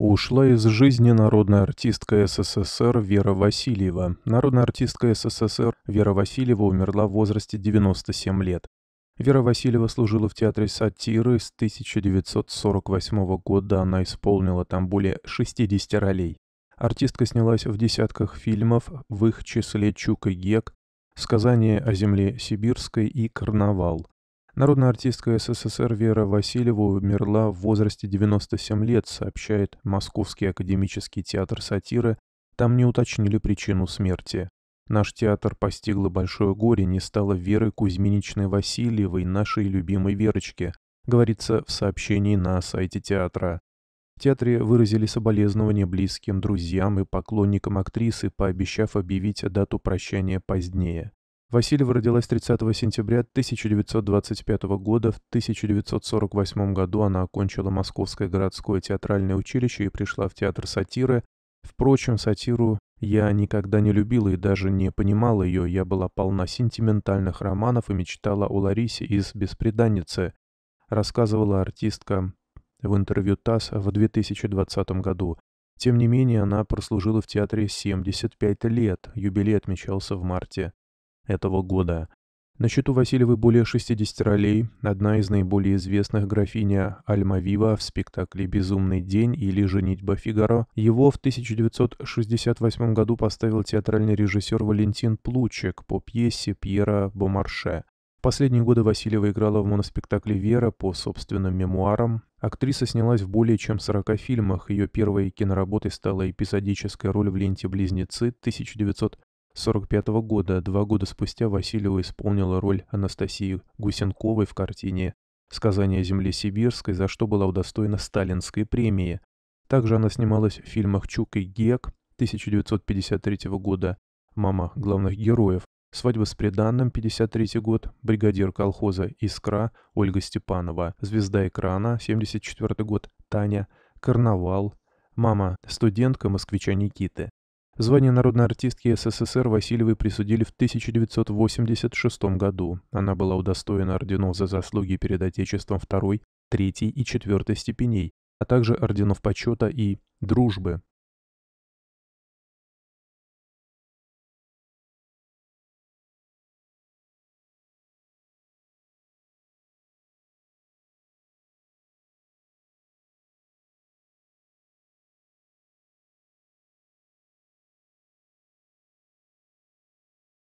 Ушла из жизни народная артистка СССР Вера Васильева. Народная артистка СССР Вера Васильева умерла в возрасте 97 лет. Вера Васильева служила в театре сатиры с 1948 года. Она исполнила там более 60 ролей. Артистка снялась в десятках фильмов, в их числе «Чук и Гек», «Сказание о земле сибирской» и «Карнавал». Народная артистка СССР Вера Васильева умерла в возрасте 97 лет, сообщает Московский академический театр сатиры. Там не уточнили причину смерти. Наш театр постигло большое горе, не стало Веры Кузьминичной Васильевой, нашей любимой Верочки, говорится в сообщении на сайте театра. В театре выразили соболезнования близким, друзьям и поклонникам актрисы, пообещав объявить дату прощания позднее. Васильева родилась 30 сентября 1925 года. В 1948 году она окончила Московское городское театральное училище и пришла в театр сатиры. Впрочем, сатиру я никогда не любила и даже не понимала ее. Я была полна сентиментальных романов и мечтала о Ларисе из «Беспреданницы», рассказывала артистка в интервью ТАСС в 2020 году. Тем не менее, она прослужила в театре 75 лет. Юбилей отмечался в марте этого года. На счету Васильевой более 60 ролей, одна из наиболее известных графиня Альма Вива в спектакле «Безумный день» или «Женитьба Фигаро». Его в 1968 году поставил театральный режиссер Валентин Плучек по пьесе Пьера Бомарше. В Последние годы Васильева играла в моноспектакле «Вера» по собственным мемуарам. Актриса снялась в более чем 40 фильмах. Ее первой киноработой стала эпизодическая роль в ленте «Близнецы» 1900 1945 года, два года спустя Васильева исполнила роль Анастасии Гусенковой в картине «Сказание о земле сибирской», за что была удостоена Сталинской премии. Также она снималась в фильмах «Чук и Гек» 1953 года, «Мама главных героев», «Свадьба с преданным» 53 год, «Бригадир колхоза «Искра» Ольга Степанова, «Звезда экрана» 74 год, «Таня», «Карнавал», «Мама студентка москвича Никиты». Звание народной артистки СССР Васильевой присудили в 1986 году. Она была удостоена орденов за заслуги перед Отечеством второй, третьей и четвертой степеней, а также орденов почета и дружбы